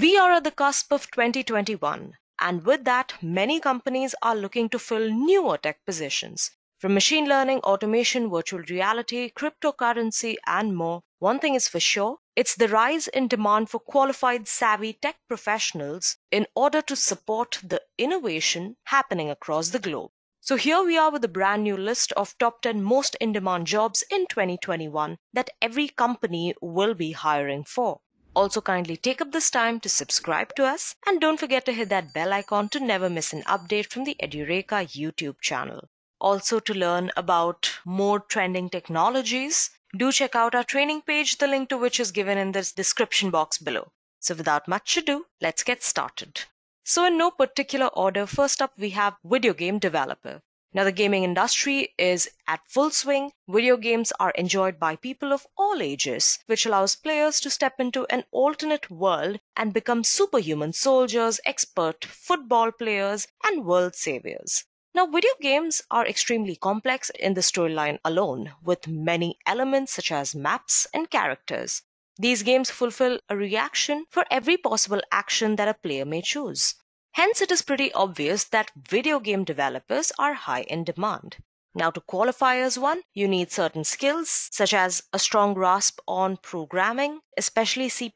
We are at the cusp of 2021, and with that, many companies are looking to fill newer tech positions. From machine learning, automation, virtual reality, cryptocurrency, and more, one thing is for sure it's the rise in demand for qualified, savvy tech professionals in order to support the innovation happening across the globe. So here we are with a brand new list of top 10 most in demand jobs in 2021 that every company will be hiring for. Also kindly take up this time to subscribe to us and don't forget to hit that bell icon to never miss an update from the Edureka YouTube channel. Also to learn about more trending technologies, do check out our training page, the link to which is given in the description box below. So without much ado, let's get started. So in no particular order, first up we have video game developer. Now, the gaming industry is at full swing. Video games are enjoyed by people of all ages, which allows players to step into an alternate world and become superhuman soldiers, expert football players, and world saviors. Now, video games are extremely complex in the storyline alone, with many elements such as maps and characters. These games fulfill a reaction for every possible action that a player may choose. Hence, it is pretty obvious that video game developers are high in demand. Now, to qualify as one, you need certain skills such as a strong grasp on programming, especially C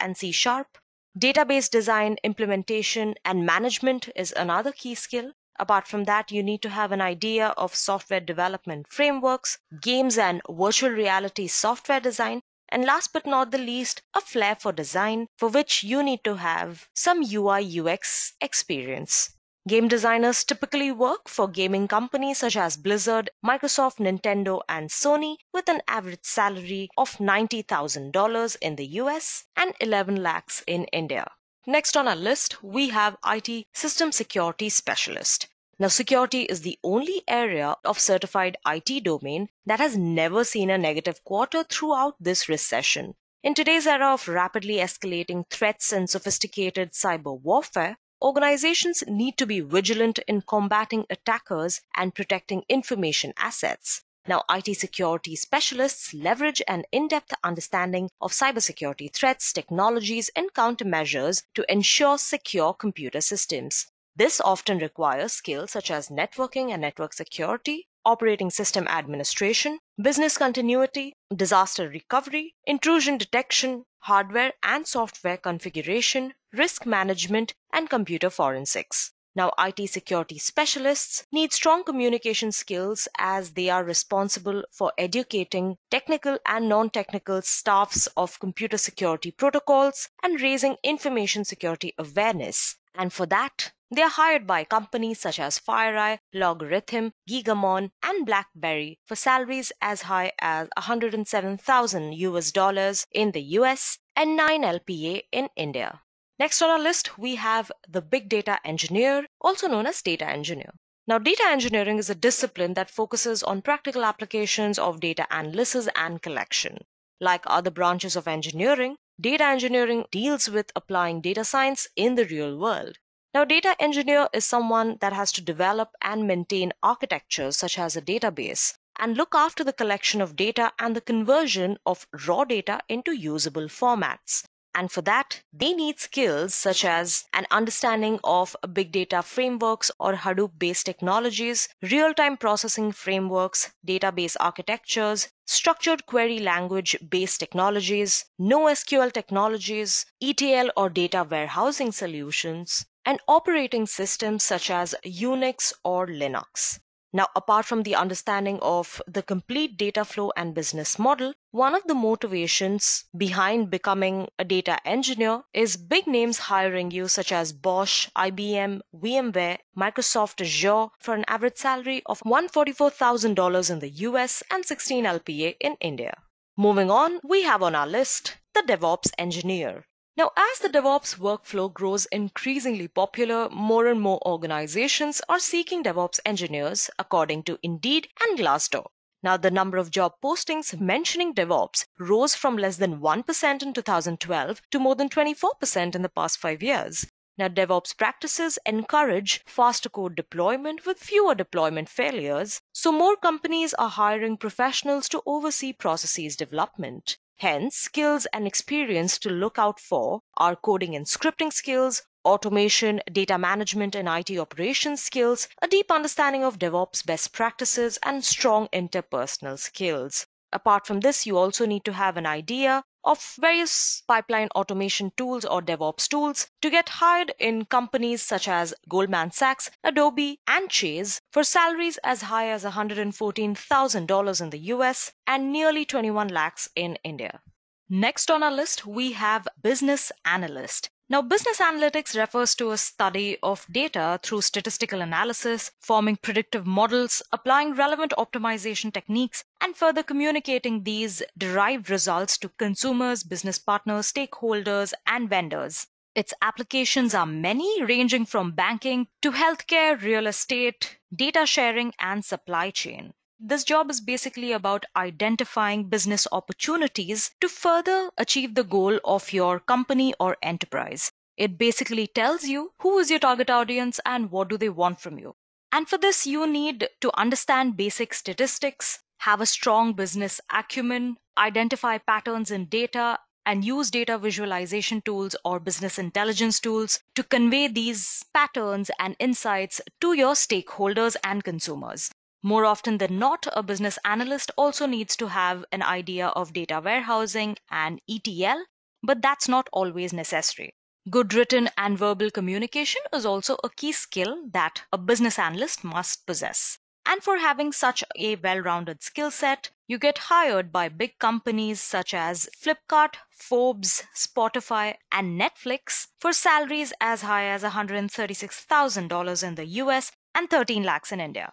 and C Sharp. Database design, implementation, and management is another key skill. Apart from that, you need to have an idea of software development frameworks, games and virtual reality software design, and last but not the least, a flair for design, for which you need to have some UI UX experience. Game designers typically work for gaming companies such as Blizzard, Microsoft, Nintendo, and Sony with an average salary of $90,000 in the US and 11 lakhs in India. Next on our list, we have IT System Security Specialist. Now, security is the only area of certified IT domain that has never seen a negative quarter throughout this recession. In today's era of rapidly escalating threats and sophisticated cyber warfare, organizations need to be vigilant in combating attackers and protecting information assets. Now, IT security specialists leverage an in depth understanding of cybersecurity threats, technologies, and countermeasures to ensure secure computer systems. This often requires skills such as networking and network security, operating system administration, business continuity, disaster recovery, intrusion detection, hardware and software configuration, risk management, and computer forensics. Now, IT security specialists need strong communication skills as they are responsible for educating technical and non technical staffs of computer security protocols and raising information security awareness. And for that, they are hired by companies such as FireEye, Logarithm, Gigamon, and BlackBerry for salaries as high as 107,000 US dollars in the US and 9 LPA in India. Next on our list, we have the big data engineer, also known as data engineer. Now, data engineering is a discipline that focuses on practical applications of data analysis and collection. Like other branches of engineering, data engineering deals with applying data science in the real world. Now, data engineer is someone that has to develop and maintain architectures such as a database and look after the collection of data and the conversion of raw data into usable formats. And for that, they need skills such as an understanding of big data frameworks or Hadoop based technologies, real time processing frameworks, database architectures, structured query language based technologies, NoSQL technologies, ETL or data warehousing solutions, and operating systems such as Unix or Linux. Now, apart from the understanding of the complete data flow and business model, one of the motivations behind becoming a data engineer is big names hiring you, such as Bosch, IBM, VMware, Microsoft Azure, for an average salary of $144,000 in the US and 16 LPA in India. Moving on, we have on our list the DevOps engineer. Now, as the DevOps workflow grows increasingly popular, more and more organizations are seeking DevOps engineers, according to Indeed and Glassdoor. Now, the number of job postings mentioning DevOps rose from less than 1% in 2012 to more than 24% in the past five years. Now, DevOps practices encourage faster code deployment with fewer deployment failures, so more companies are hiring professionals to oversee processes development. Hence, skills and experience to look out for are coding and scripting skills, automation, data management and IT operations skills, a deep understanding of DevOps best practices, and strong interpersonal skills. Apart from this, you also need to have an idea of various pipeline automation tools or DevOps tools to get hired in companies such as Goldman Sachs, Adobe, and Chase for salaries as high as $114,000 in the US and nearly 21 lakhs in India. Next on our list, we have business analyst. Now, business analytics refers to a study of data through statistical analysis, forming predictive models, applying relevant optimization techniques, and further communicating these derived results to consumers, business partners, stakeholders, and vendors. Its applications are many, ranging from banking to healthcare, real estate, data sharing, and supply chain. This job is basically about identifying business opportunities to further achieve the goal of your company or enterprise. It basically tells you who is your target audience and what do they want from you. And for this, you need to understand basic statistics, have a strong business acumen, identify patterns in data, and use data visualization tools or business intelligence tools to convey these patterns and insights to your stakeholders and consumers. More often than not, a business analyst also needs to have an idea of data warehousing and ETL, but that's not always necessary. Good written and verbal communication is also a key skill that a business analyst must possess. And for having such a well rounded skill set, you get hired by big companies such as Flipkart, Forbes, Spotify, and Netflix for salaries as high as $136,000 in the US and 13 lakhs in India.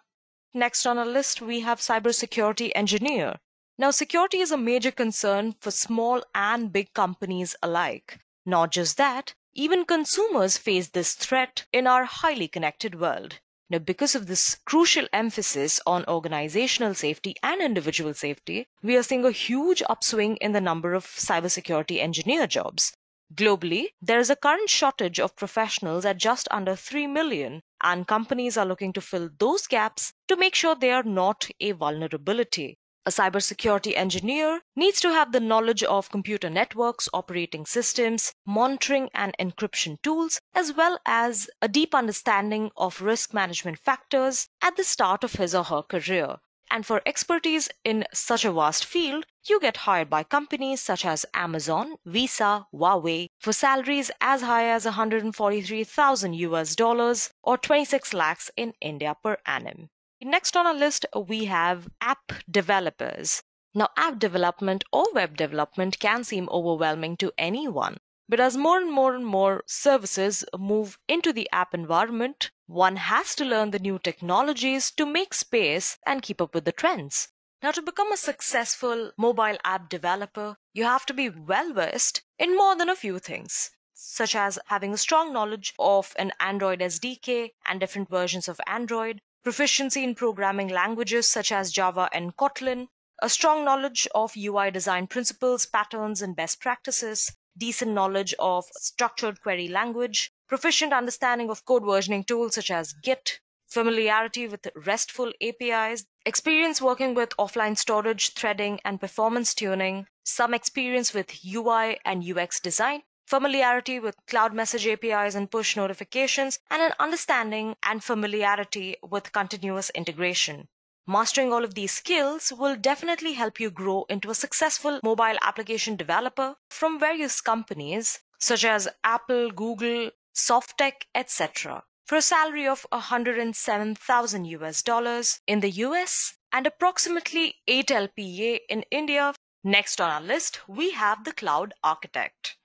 Next on our list, we have cybersecurity engineer. Now, security is a major concern for small and big companies alike. Not just that, even consumers face this threat in our highly connected world. Now, because of this crucial emphasis on organizational safety and individual safety, we are seeing a huge upswing in the number of cybersecurity engineer jobs. Globally, there is a current shortage of professionals at just under 3 million, and companies are looking to fill those gaps to make sure they are not a vulnerability. A cybersecurity engineer needs to have the knowledge of computer networks, operating systems, monitoring and encryption tools, as well as a deep understanding of risk management factors at the start of his or her career. And for expertise in such a vast field, you get hired by companies such as Amazon, Visa, Huawei for salaries as high as 143,000 US dollars or 26 lakhs in India per annum. Next on our list, we have app developers. Now, app development or web development can seem overwhelming to anyone. But as more and more and more services move into the app environment, one has to learn the new technologies to make space and keep up with the trends. Now, to become a successful mobile app developer, you have to be well versed in more than a few things, such as having a strong knowledge of an Android SDK and different versions of Android, proficiency in programming languages such as Java and Kotlin, a strong knowledge of UI design principles, patterns, and best practices, decent knowledge of structured query language, proficient understanding of code versioning tools such as Git, familiarity with RESTful APIs, experience working with offline storage, threading, and performance tuning, some experience with UI and UX design, familiarity with cloud message APIs and push notifications, and an understanding and familiarity with continuous integration. Mastering all of these skills will definitely help you grow into a successful mobile application developer from various companies such as Apple, Google, soft tech, etc., for a salary of 107,000 US dollars in the US and approximately 8 LPA in India. Next on our list, we have the cloud architect.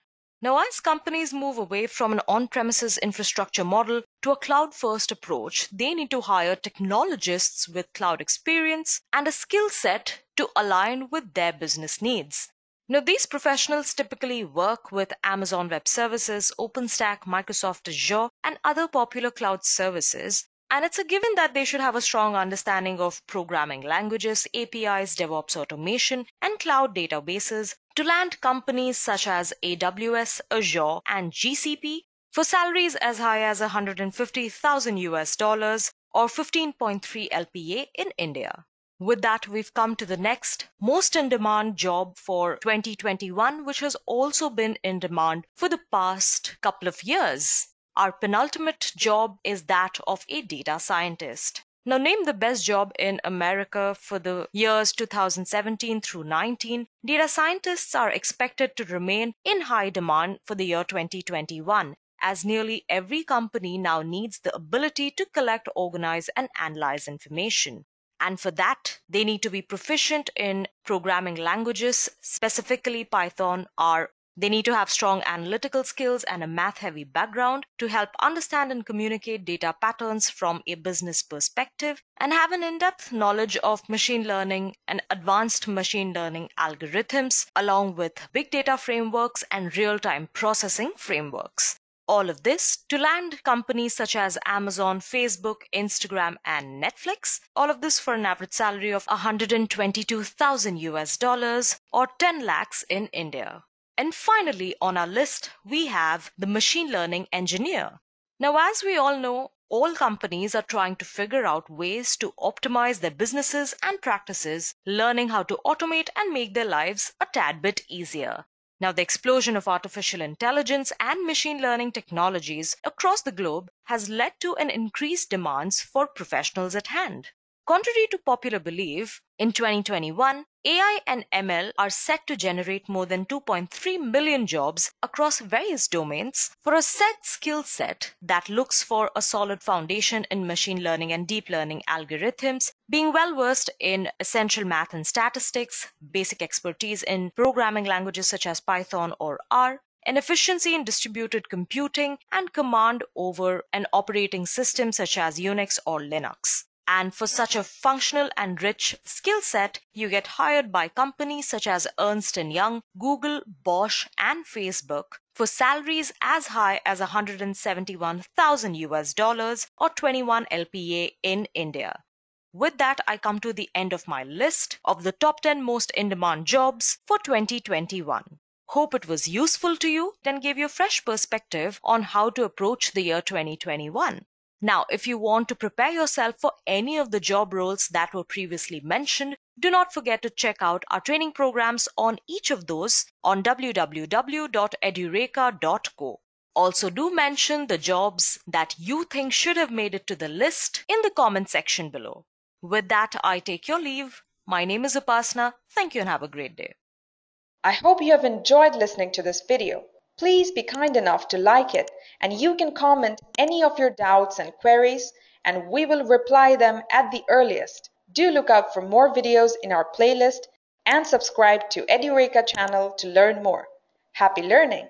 Now, as companies move away from an on premises infrastructure model to a cloud first approach, they need to hire technologists with cloud experience and a skill set to align with their business needs. Now, these professionals typically work with Amazon Web Services, OpenStack, Microsoft Azure, and other popular cloud services. And it's a given that they should have a strong understanding of programming languages, APIs, DevOps automation, and cloud databases to land companies such as AWS, Azure, and GCP for salaries as high as 150,000 US dollars or 15.3 LPA in India. With that, we've come to the next most in demand job for 2021, which has also been in demand for the past couple of years. Our penultimate job is that of a data scientist. Now, name the best job in America for the years 2017 through 19. Data scientists are expected to remain in high demand for the year 2021, as nearly every company now needs the ability to collect, organize, and analyze information. And for that, they need to be proficient in programming languages, specifically Python, R, they need to have strong analytical skills and a math heavy background to help understand and communicate data patterns from a business perspective and have an in depth knowledge of machine learning and advanced machine learning algorithms, along with big data frameworks and real time processing frameworks all of this to land companies such as Amazon, Facebook, Instagram, and Netflix. All of this for an average salary of 122,000 US dollars or 10 lakhs in India. And finally, on our list, we have the machine learning engineer. Now, as we all know, all companies are trying to figure out ways to optimize their businesses and practices, learning how to automate and make their lives a tad bit easier. Now, the explosion of artificial intelligence and machine learning technologies across the globe has led to an increased demands for professionals at hand. Contrary to popular belief, in 2021, AI and ML are set to generate more than 2.3 million jobs across various domains for a set skill set that looks for a solid foundation in machine learning and deep learning algorithms, being well versed in essential math and statistics, basic expertise in programming languages such as Python or R, an efficiency in distributed computing, and command over an operating system such as Unix or Linux. And for such a functional and rich skill set, you get hired by companies such as Ernst & Young, Google, Bosch, and Facebook for salaries as high as 171,000 US dollars or 21 LPA in India. With that, I come to the end of my list of the top 10 most in demand jobs for 2021. Hope it was useful to you, then give you a fresh perspective on how to approach the year 2021. Now, if you want to prepare yourself for any of the job roles that were previously mentioned, do not forget to check out our training programs on each of those on www.edureka.co. Also, do mention the jobs that you think should have made it to the list in the comment section below. With that, I take your leave. My name is Upasana. Thank you and have a great day. I hope you have enjoyed listening to this video. Please be kind enough to like it and you can comment any of your doubts and queries and we will reply them at the earliest. Do look out for more videos in our playlist and subscribe to EduReka channel to learn more. Happy learning!